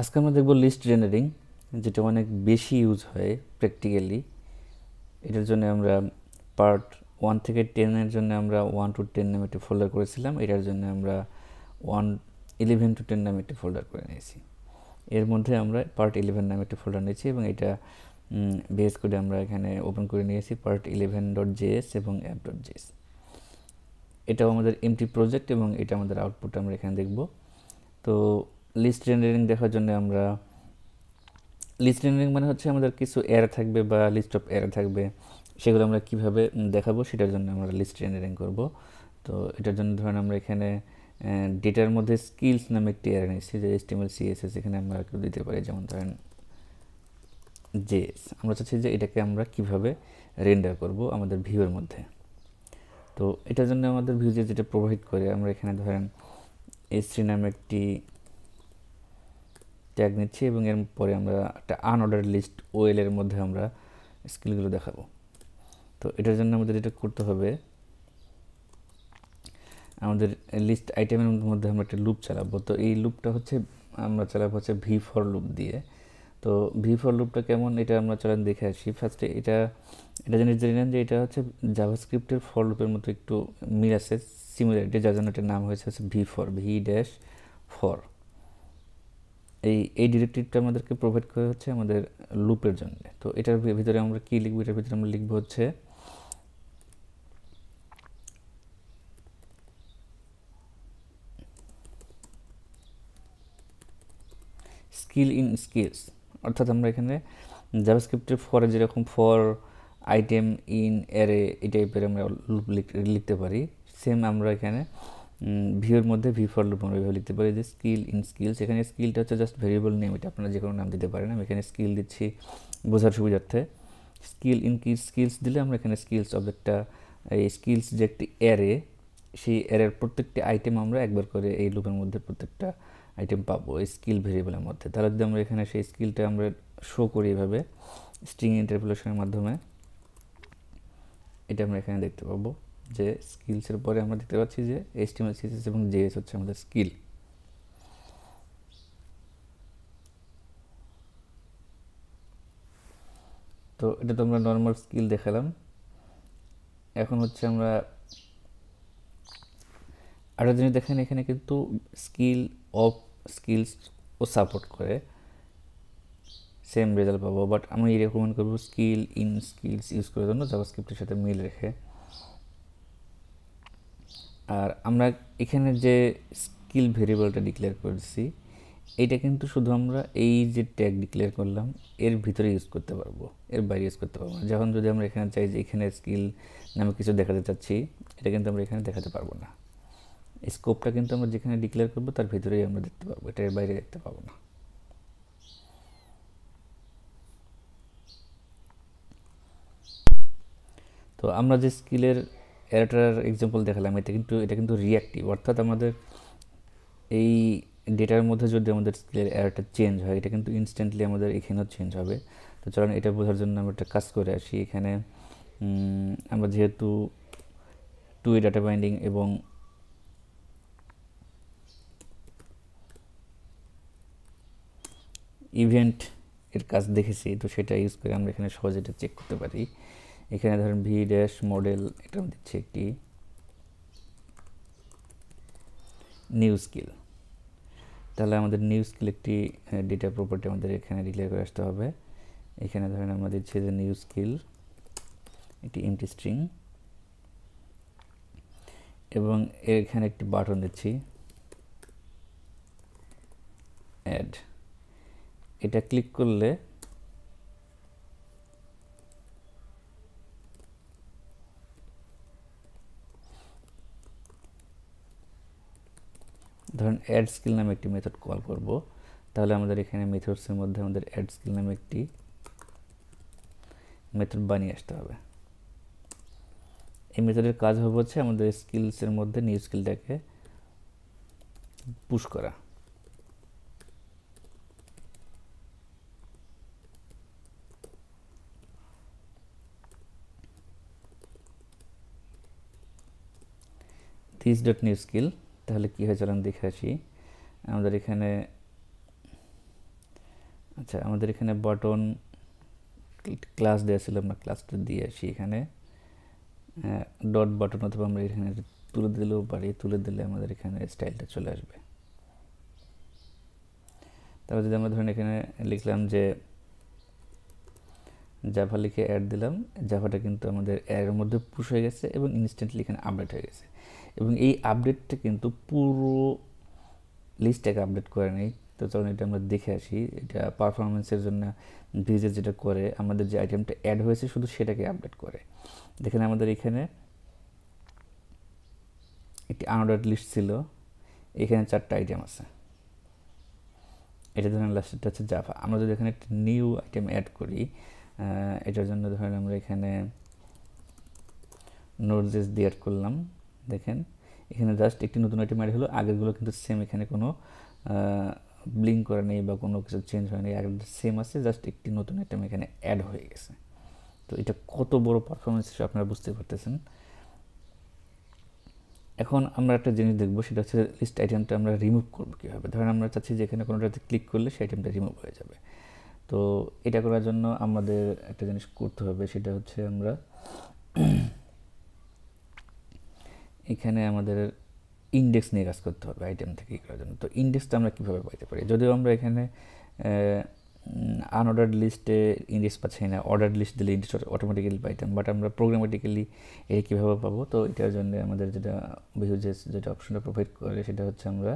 আজকে আমরা দেখব লিস্ট জেনারিং যেটা অনেক বেশি ইউজ হয় প্র্যাকটিক্যালি এটার জন্য আমরা পার্ট ওয়ান থেকে টেনের জন্য আমরা ওয়ান টু টেন নামে একটি ফোল্ডার করেছিলাম এটার জন্য আমরা ওয়ান ইলেভেন টু টেন নামে একটি ফোল্ডার করে নিয়েছি এর মধ্যে আমরা পার্ট ইলেভেন নামে একটি ফোল্ডার নিয়েছি এবং এটা বেস করে আমরা এখানে ওপেন করে নিয়েছি পার্ট ইলেভেন ডট জেএস এবং অ্যাপ ডট জেএস এটাও আমাদের এমটি প্রজেক্ট এবং এটা আমাদের আউটপুট আমরা এখানে দেখব তো লিস্ট জেনারেটিং দেখার জন্য আমরা লিস্ট জেনারেটিং মানে হচ্ছে আমাদের কিছু এর থাকবে বা লিস্ট অফ এর থাকবে সেগুলো আমরা কিভাবে দেখাবো সেটার জন্য আমরা লিস্ট জেনারেটিং করব তো এটার জন্য ধরেন আমরা এখানে ডেটার মধ্যে স্কিলস নামে একটি এর নিচ্ছি যে এস্টিমেল সিএসএস এখানে আমরা কেউ দিতে পারি যেমন ধরেন যে আমরা চাচ্ছি যে এটাকে আমরা কিভাবে রেন্ডার করব আমাদের ভিউয়ের মধ্যে তো এটার জন্য আমাদের ভিউ যেটা প্রোভাইড করে আমরা এখানে ধরেন এস থ্রি নামে একটি ট্যাগ নিচ্ছি এবং এর পরে আমরা একটা আনঅর্ডার লিস্ট ওয়েলের মধ্যে আমরা স্কিলগুলো দেখাবো তো এটার জন্য আমাদের এটা করতে হবে আমাদের লিস্ট আইটেমের মধ্যে আমরা একটা লুপ চালাবো তো এই লুপটা হচ্ছে আমরা চালাবো হচ্ছে ভি ফর লুপ দিয়ে তো ভি ফর লুপটা কেমন এটা আমরা চলেন দেখে আসি ফার্স্টে এটা এটা জিনিস জেনে নেন যে এটা হচ্ছে জাভাস্ক্রিপ্টের ফর লুপের মতো একটু মিল আছে সিমিলারিটি যার জন্য একটা নাম হয়েছে হচ্ছে V for V dash for এই এই ডিরেক্টিভটা আমাদেরকে প্রোভাইড করে হচ্ছে আমাদের লুপের জন্য তো এটার ভিতরে আমরা কি লিখবো এটার ভিতরে আমরা লিখবো হচ্ছে স্কিল ইন স্কিলস অর্থাৎ আমরা এখানে জাভাস্ক্রিপ্টের ফরে যেরকম ফর আইটেম ইন এরে এই টাইপের আমরা লুপ লিখতে পারি সেম আমরা এখানে ভিউর মধ্যে ভি ফর লুপ আমরা লিখতে পারি যে স্কিল ইন স্কিলস এখানে স্কিলটা হচ্ছে জাস্ট ভেরিয়েবল নেম এটা আপনারা যে কোনো নাম দিতে পারেন আমি এখানে স্কিল দিচ্ছি বোঝার সুবিধার্থে স্কিল ইন কি স্কিলস দিলে আমরা এখানে স্কিলস অবজেক্টটা এই স্কিলস যে একটি অ্যারে সেই অ্যারের প্রত্যেকটি আইটেম আমরা একবার করে এই লুপের মধ্যে প্রত্যেকটা আইটেম পাবো এই স্কিল ভেরিয়েবলের মধ্যে তাহলে যদি আমরা এখানে সেই স্কিলটা আমরা শো করি এভাবে স্ট্রিং ইন্টারপোলেশনের মাধ্যমে এটা আমরা এখানে দেখতে পাবো যে স্কিলসের পরে আমরা দেখতে পাচ্ছি যে এইচটিএমএল সিএসএস এবং এস হচ্ছে আমাদের স্কিল তো এটা তো আমরা নর্মাল স্কিল দেখালাম এখন হচ্ছে আমরা আরও জিনিস দেখেন এখানে কিন্তু স্কিল অফ স্কিলস ও সাপোর্ট করে সেম রেজাল্ট পাবো বাট আমি রেকমেন্ড করবো স্কিল ইন স্কিলস ইউজ করার জন্য জাভাস্ক্রিপ্টের সাথে মিল রেখে আর আমরা এখানে যে স্কিল ভেরিয়েবলটা ডিক্লেয়ার করেছি এটা কিন্তু শুধু আমরা এই যে ট্যাগ ডিক্লেয়ার করলাম এর ভিতরে ইউজ করতে পারবো এর বাইরে ইউজ করতে পারবো না যখন যদি আমরা এখানে চাই যে এখানে স্কিল নামে কিছু দেখাতে চাচ্ছি এটা কিন্তু আমরা এখানে দেখাতে পারবো না স্কোপটা কিন্তু আমরা যেখানে ডিক্লেয়ার করবো তার ভিতরেই আমরা দেখতে পারবো এর বাইরে দেখতে পাবো না তো আমরা যে স্কিলের এরটার এক্সাম্পল দেখালাম এটা কিন্তু এটা কিন্তু রিয়াক্টিভ অর্থাৎ আমাদের এই ডেটার মধ্যে যদি আমাদের স্কেলের এরটা চেঞ্জ হয় এটা কিন্তু ইনস্ট্যান্টলি আমাদের এখানেও চেঞ্জ হবে তো চলুন এটা বোঝার জন্য আমরা একটা কাজ করে আসি এখানে আমরা যেহেতু টু এ ডাটা বাইন্ডিং এবং ইভেন্ট এর কাজ দেখেছি তো সেটা ইউজ করে আমরা এখানে সহজে এটা চেক করতে পারি এখানে ধরেন ভি ড্যাশ মডেল এটা আমি দিচ্ছি একটি নিউ স্কিল তাহলে আমাদের নিউ স্কিল একটি ডেটা প্রপার্টি আমাদের এখানে ডিক্লেয়ার করে আসতে হবে এখানে ধরেন আমরা দিচ্ছি যে নিউ স্কিল একটি এমটি স্ট্রিং এবং এখানে একটি বাটন দিচ্ছি অ্যাড এটা ক্লিক করলে অ্যাড স্কিল নামে একটি মেথড কল করব তাহলে আমাদের এখানে মেথডসের মধ্যে আমাদের অ্যাড স্কিল নামে একটি মেথড বানিয়ে আসতে হবে এই মেথডের কাজ হবে হচ্ছে আমাদের স্কিলসের মধ্যে নিউ স্কিলটাকে পুশ করা this dot new skill তাহলে কী হয় চলেন দেখে আসি আমাদের এখানে আচ্ছা আমাদের এখানে বাটন ক্লাস দেওয়া ছিল আমরা ক্লাসটা দিয়ে আসি এখানে ডট বাটন অথবা আমরা এখানে তুলে দিলেও পারি তুলে দিলে আমাদের এখানে স্টাইলটা চলে আসবে তারপর যদি আমরা ধরেন এখানে লিখলাম যে জাভা লিখে অ্যাড দিলাম জাভাটা কিন্তু আমাদের অ্যাডের মধ্যে পুশ হয়ে গেছে এবং ইনস্ট্যান্টলি এখানে আপডেট হয়ে গেছে এবং এই আপডেটটা কিন্তু পুরো লিস্টটাকে আপডেট করে নেই তো চলুন এটা আমরা দেখে আসি এটা পারফরমেন্সের জন্য ভিজে যেটা করে আমাদের যে আইটেমটা অ্যাড হয়েছে শুধু সেটাকে আপডেট করে দেখেন আমাদের এখানে একটি আনঅর্ডার লিস্ট ছিল এখানে চারটা আইটেম আছে এটা ধরেন লাস্টটা হচ্ছে জাফা আমরা যদি এখানে একটা নিউ আইটেম অ্যাড করি এটার জন্য ধরেন আমরা এখানে নোটজেস দিয়ে অ্যাড করলাম দেখেন এখানে জাস্ট একটি নতুন আইটেম অ্যাড হলো আগেরগুলো কিন্তু সেম এখানে কোনো ব্লিং করে নেই বা কোনো কিছু চেঞ্জ হয়নি আগে সেম আছে জাস্ট একটি নতুন আইটেম এখানে অ্যাড হয়ে গেছে তো এটা কত বড় পারফরমেন্স আপনারা বুঝতে পারতেছেন এখন আমরা একটা জিনিস দেখবো সেটা হচ্ছে লিস্ট আইটেমটা আমরা রিমুভ করবো কীভাবে ধরেন আমরা চাচ্ছি যে এখানে কোনোটাতে ক্লিক করলে সেই আইটেমটা রিমুভ হয়ে যাবে তো এটা করার জন্য আমাদের একটা জিনিস করতে হবে সেটা হচ্ছে আমরা এখানে আমাদের ইন্ডেক্স নিয়ে কাজ করতে হবে আইটেম থেকে ই করার জন্য তো ইন্ডেক্সটা আমরা কীভাবে পাইতে পারি যদিও আমরা এখানে আনঅর্ডার লিস্টে ইন্ডেক্স পাচ্ছি না অর্ডার লিস্ট দিলে ইন্ডেক্স অটোমেটিক্যালি পাইতাম বাট আমরা প্রোগ্রামেটিক্যালি এ কীভাবে পাবো তো এটার জন্য আমাদের যেটা বিহুজেস যেটা অপশনটা প্রোভাইড করে সেটা হচ্ছে আমরা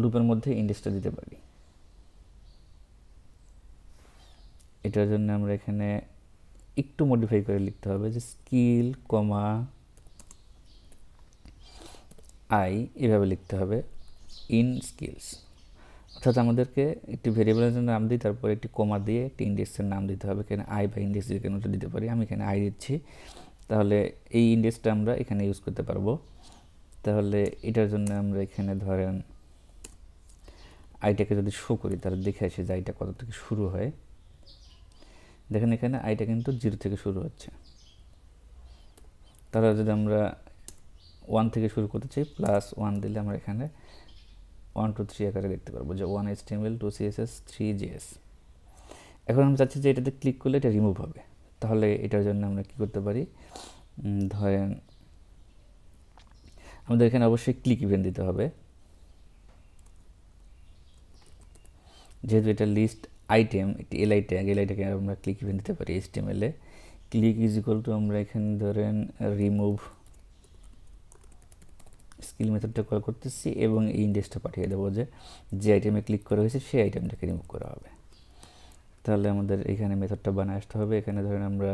লুপের মধ্যে ইন্ডেক্সটা দিতে পারি এটার জন্য আমরা এখানে একটু মডিফাই করে লিখতে হবে যে স্কিল কমা আই এভাবে লিখতে হবে ইন স্কিলস অর্থাৎ আমাদেরকে একটি ভেরিয়েবলের জন্য নাম দিই তারপর একটি কমা দিয়ে একটি ইন্ডেক্সের নাম দিতে হবে এখানে আই বা ইন্ডেক্স যে কোনো দিতে পারি আমি এখানে আই দিচ্ছি তাহলে এই ইন্ডেক্সটা আমরা এখানে ইউজ করতে পারবো তাহলে এটার জন্য আমরা এখানে ধরেন আইটাকে যদি শো করি তাহলে দেখে আসি যে আইটা কত থেকে শুরু হয় দেখেন এখানে আইটা কিন্তু জিরো থেকে শুরু হচ্ছে তাহলে যদি আমরা ওয়ান থেকে শুরু করতে চাই প্লাস ওয়ান দিলে আমরা এখানে ওয়ান টু থ্রি আকারে দেখতে পারবো যে one H TML two CSS three JS এখন আমরা চাচ্ছি যে এটাতে ক্লিক করলে এটা রিমুভ হবে তাহলে এটার জন্য আমরা কি করতে পারি ধরেন আমাদের এখানে অবশ্যই ক্লিক ইভেন্ট দিতে হবে যেহেতু এটা লিস্ট আইটেম একটি এলআই ট্যাগ এলআই ট্যাগে আমরা ক্লিক ইভেন্ট দিতে পারি at click is equal to আমরা এখানে ধরেন রিমুভ স্কিল মেথডটা কল করতেছি এবং এই ইন্ডেক্সটা পাঠিয়ে দেবো যে যে আইটেমে ক্লিক করা হয়েছে সেই আইটেমটাকে রিমুভ করা হবে তাহলে আমাদের এখানে মেথডটা বানায় আসতে হবে এখানে ধরেন আমরা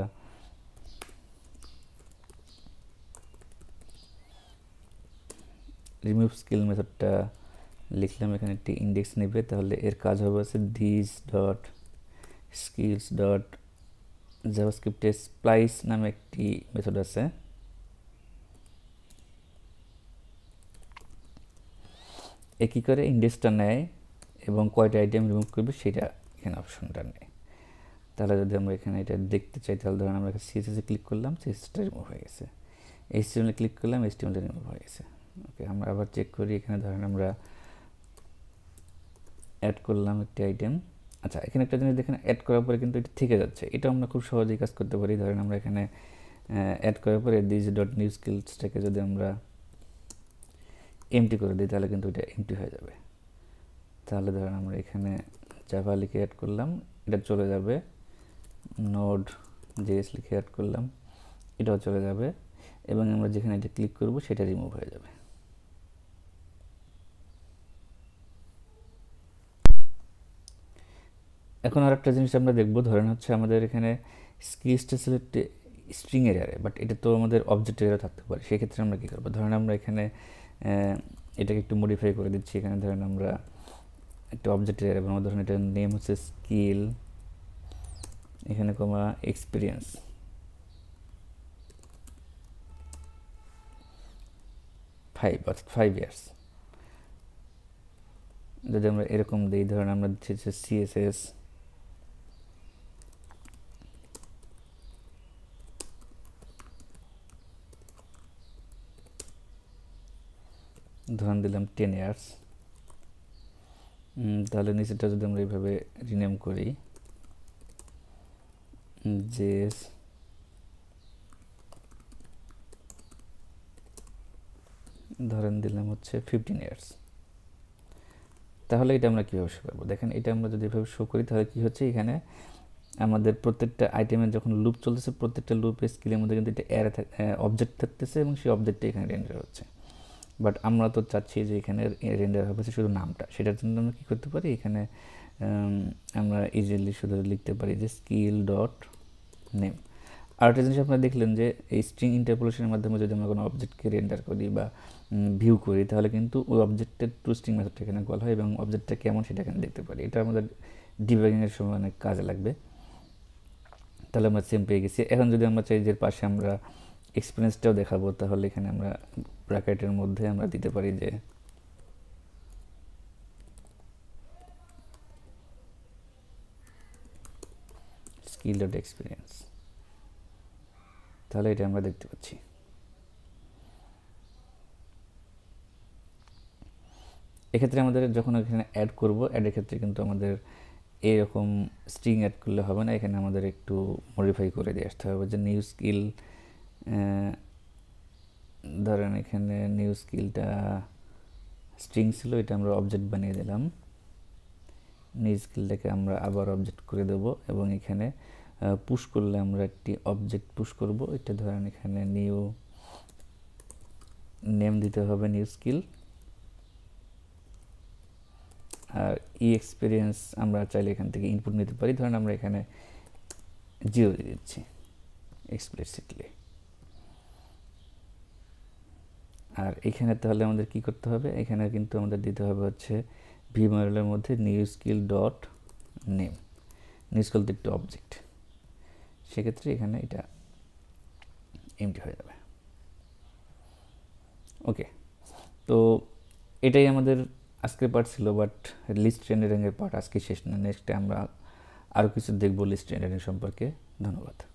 রিমুভ স্কিল মেথডটা লিখলাম এখানে একটি ইন্ডেক্স নেবে তাহলে এর কাজ হবে আছে দিস ডট স্কিলস ডট জাভাস্ক্রিপ্টে স্প্লাইস নামে একটি মেথড আছে এ কী করে ইন্ডেক্সটা নেয় এবং কয়টা আইটেম রিমুভ করবে সেটা এখানে অপশনটা নেয় তাহলে যদি আমরা এখানে এটা দেখতে চাই তাহলে ধরেন আমরা সিএসএসে ক্লিক করলাম সিএসটা রিমুভ হয়ে গেছে এইচটিএমএলে ক্লিক করলাম এইচটিএমএলটা রিমুভ হয়ে গেছে ওকে আমরা আবার চেক করি এখানে ধরেন আমরা অ্যাড করলাম একটি আইটেম আচ্ছা এখানে একটা জিনিস দেখেন অ্যাড করার পরে কিন্তু এটা থেকে যাচ্ছে এটা আমরা খুব সহজেই কাজ করতে পারি ধরেন আমরা এখানে অ্যাড করার পরে ডিজ ডট নিউ স্কিলসটাকে যদি আমরা এমটি করে দিই তাহলে কিন্তু এটা এমটি হয়ে যাবে তাহলে ধরেন আমরা এখানে জাভা লিখে অ্যাড করলাম এটা চলে যাবে নোড জেএস লিখে অ্যাড করলাম এটাও চলে যাবে এবং আমরা যেখানে এটা ক্লিক করব সেটা রিমুভ হয়ে যাবে এখন আর একটা জিনিস আমরা দেখবো ধরেন হচ্ছে আমাদের এখানে স্কি স্টেসেল স্ট্রিং এরিয়ারে বাট এটা তো আমাদের অবজেক্ট এরিয়া থাকতে পারে সেক্ষেত্রে আমরা কী করবো ধরেন আমরা এখানে এটাকে একটু মডিফাই করে দিচ্ছি এখানে ধরেন আমরা একটা অবজেক্ট এরিয়া বানাবো ধরেন এটার নেম হচ্ছে স্কিল এখানে কমা এক্সপিরিয়েন্স ফাইভ অর্থাৎ ফাইভ ইয়ার্স যদি আমরা এরকম দিই ধরেন আমরা দিচ্ছি সিএসএস ধরেন দিলাম টেন ইয়ার্স তাহলে নিচেটা যদি আমরা এইভাবে রিনেম করি যে ধরেন দিলাম হচ্ছে ফিফটিন ইয়ার্স তাহলে এটা আমরা কীভাবে শো করবো দেখেন এটা আমরা যদি এভাবে শো করি তাহলে কী হচ্ছে এখানে আমাদের প্রত্যেকটা আইটেমের যখন লুপ চলতেছে প্রত্যেকটা লুপের স্কিলের মধ্যে কিন্তু এটা অবজেক্ট থাকতেছে এবং সেই অবজেক্টটা এখানে রেঞ্জার হচ্ছে বাট আমরা তো চাচ্ছি যে এখানে রেন্ডার হবে শুধু নামটা সেটার জন্য আমরা কী করতে পারি এখানে আমরা ইজিলি শুধু লিখতে পারি যে স্কিল ডট নেম আরেকটা জিনিস আপনারা দেখলেন যে এই স্ট্রিং ইন্টারপোলেশনের মাধ্যমে যদি আমরা কোনো অবজেক্টকে রেন্ডার করি বা ভিউ করি তাহলে কিন্তু ওই অবজেক্টের টু স্ট্রিং মেথডটা এখানে কল হয় এবং অবজেক্টটা কেমন সেটা এখানে দেখতে পারি এটা আমাদের ডিভাইনের সময় অনেক কাজে লাগবে তাহলে আমরা সেম পেয়ে গেছি এখন যদি আমরা চাই যে পাশে আমরা এক্সপিরিয়েন্সটাও দেখাবো তাহলে এখানে আমরা ব্র্যাকেটের মধ্যে আমরা দিতে পারি যে স্কিল ডট এক্সপিরিয়েন্স তাহলে এটা আমরা দেখতে পাচ্ছি এক্ষেত্রে আমাদের যখন এখানে অ্যাড করবো অ্যাডের ক্ষেত্রে কিন্তু আমাদের এরকম স্ট্রিং অ্যাড করলে হবে না এখানে আমাদের একটু মডিফাই করে দিয়ে আসতে হবে যে নিউ স্কিল ধরেন এখানে নিউ স্কিলটা স্ট্রিং ছিল এটা আমরা অবজেক্ট বানিয়ে দিলাম নিউ স্কিলটাকে আমরা আবার অবজেক্ট করে দেব এবং এখানে পুশ করলে আমরা একটি অবজেক্ট পুশ করব এটা ধরেন এখানে নিউ নেম দিতে হবে নিউ স্কিল আর ই এক্সপিরিয়েন্স আমরা চাইলে এখান থেকে ইনপুট নিতে পারি ধরেন আমরা এখানে জিরো দিয়ে দিচ্ছি এক্সপ্লিসিটলি আর এখানে তাহলে আমাদের কি করতে হবে এখানে কিন্তু আমাদের দিতে হবে হচ্ছে ভি মডেলের মধ্যে new skill dot name new skill to object সেক্ষেত্রে এখানে এটা এমটি হয়ে যাবে ওকে তো এটাই আমাদের আজকের পার্ট ছিল বাট লিস্ট ট্রেন্ডারিংয়ের পার্ট আজকে শেষ না নেক্সটে আমরা আরও কিছু দেখব লিস্ট ট্রেন্ডারিং সম্পর্কে ধন্যবাদ